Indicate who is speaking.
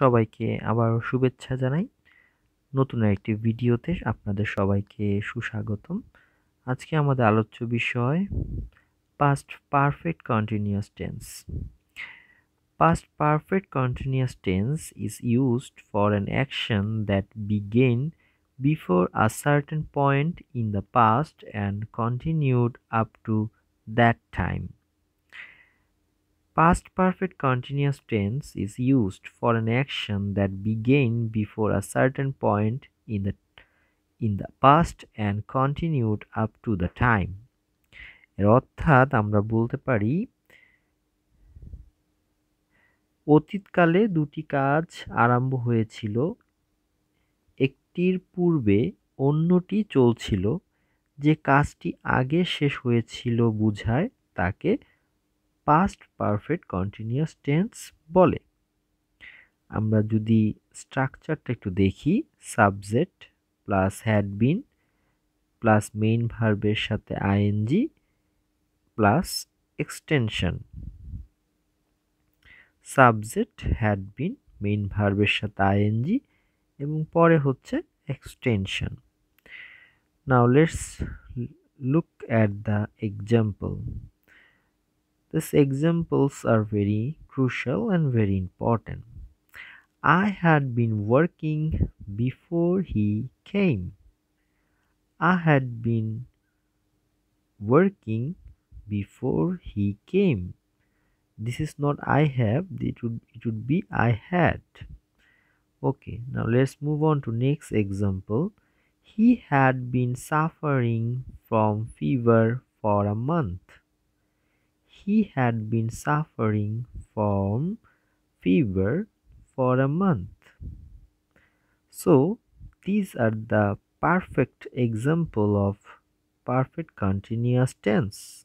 Speaker 1: সবাইকে আবার শুভেচ্ছা জানাই নতুন একটি ভিডিওতে আপনাদের সবাইকে সুস্বাগতম আজকে আমাদের আলোচ্য বিষয় past perfect continuous tense past perfect continuous tense is used for an action that begin before a certain point in the past and continued up to that time Past perfect continuous tense is used for an action that began before a certain point in the in the past and continued up to the time এর অর্থাৎ আমরা বলতে পারি অতীতকালে দুটি কাজ আরম্ভ হয়েছিল একটির পূর্বে অন্যটি চলছিল যে কাজটি আগে শেষ হয়েছিল বুঝায় তাকে পাস্ট পারফেক্ট কন্টিনিউয়াস টেন্স বলে আমরা যদি স্ট্রাকচারটা একটু দেখি subject plus had been plus main ভার্বের সাথে ING plus extension subject had been main ভার্বের সাথে আইএনজি এবং পরে হচ্ছে extension now let's look at the example These examples are very crucial and very important. I had been working before he came. I had been working before he came. This is not I have, it would, it would be I had. Okay, now let's move on to next example. He had been suffering from fever for a month he had been suffering from fever for a month. So, these are the perfect example of perfect continuous tense.